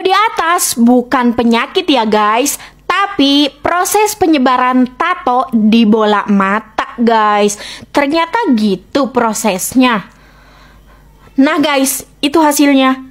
di atas bukan penyakit ya guys, tapi proses penyebaran tato di bola mata guys. Ternyata gitu prosesnya. Nah guys, itu hasilnya.